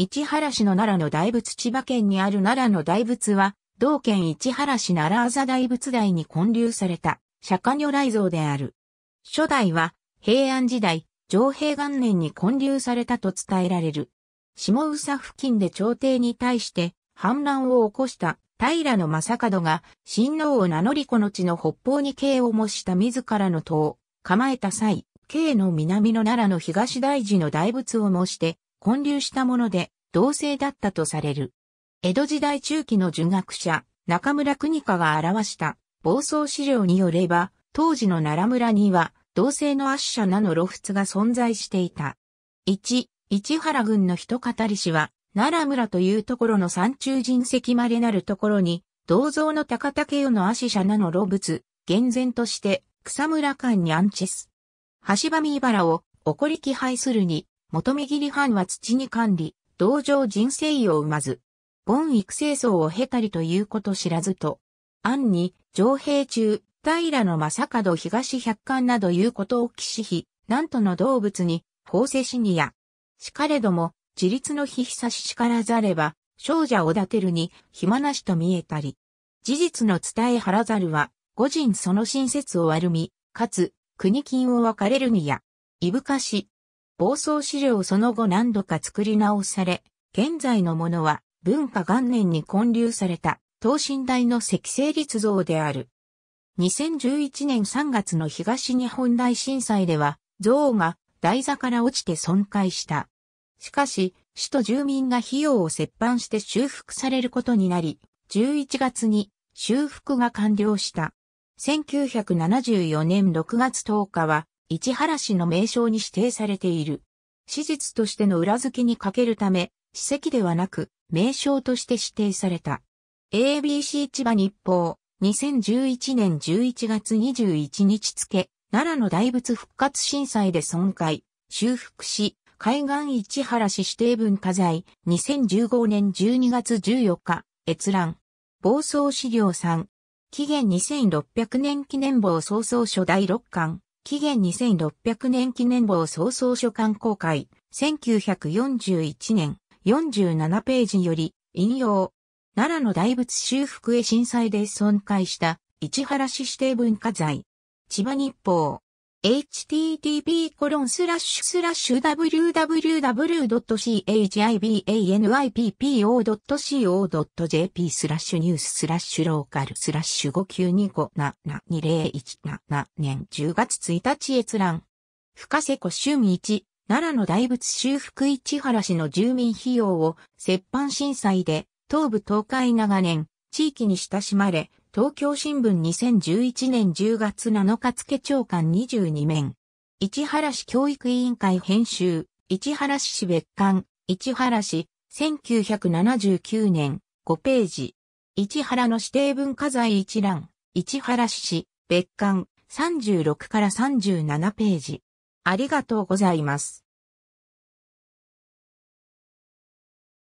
市原市の奈良の大仏千葉県にある奈良の大仏は、同県市原市奈良あざ大仏台に建立された釈迦如来像である。初代は平安時代、上平元年に建立されたと伝えられる。下宇佐付近で朝廷に対して反乱を起こした平の正門が、親王を名乗りこの地の北方に刑を模した自らの塔を構えた際、京の南の奈良の東大寺の大仏を模して、混流したもので同性だったとされる。江戸時代中期の儒学者、中村国家が表した暴走資料によれば、当時の奈良村には同性の圧者なの露仏が存在していた。1、市原郡の人語り氏は、奈良村というところの山中人石まれなるところに、銅像の高竹世の足者なの露仏、厳然として、草村間にアチェス。橋場見原を、怒り気配するに、元見切藩は土に管理、道場人生意を生まず、盆育成層を経たりということ知らずと、暗に、上平中、平の正門東百官などいうことを騎士なんとの動物に、法世シニア。しかれども、自立の日久ししからざれば、少女を立てるに、暇なしと見えたり。事実の伝え腹ざるは、五人その親切を悪み、かつ、国金を分かれるにや、いぶかし、暴走資料その後何度か作り直され、現在のものは文化元年に建立された等身大の石製立像である。2011年3月の東日本大震災では、像が台座から落ちて損壊した。しかし、市と住民が費用を折半して修復されることになり、11月に修復が完了した。1974年6月10日は市原市の名称に指定されている。史実としての裏付けにかけるため、史跡ではなく、名称として指定された。ABC 千葉日報、2011年11月21日付、奈良の大仏復活震災で損壊、修復し、海岸市原市指定文化財、2015年12月14日、閲覧。暴走資料3。紀元2600年記念坊早々書第6巻。紀元2600年記念簿を早々書刊公開、1941年47ページより引用。奈良の大仏修復へ震災で損壊した市原市指定文化財。千葉日報。http://www.chibanypipo.co.jp スラッシュニューススラッシュローカルスラッシュ592572017年10月1日閲覧。深瀬古春一、奈良の大仏修復市原市の住民費用を折半震災で東部東海長年地域に親しまれ東京新聞2011年10月7日付長官22面。市原市教育委員会編集、市原市市別館、市原市、1979年、5ページ。市原の指定文化財一覧、市原市、別館、36から37ページ。ありがとうございます。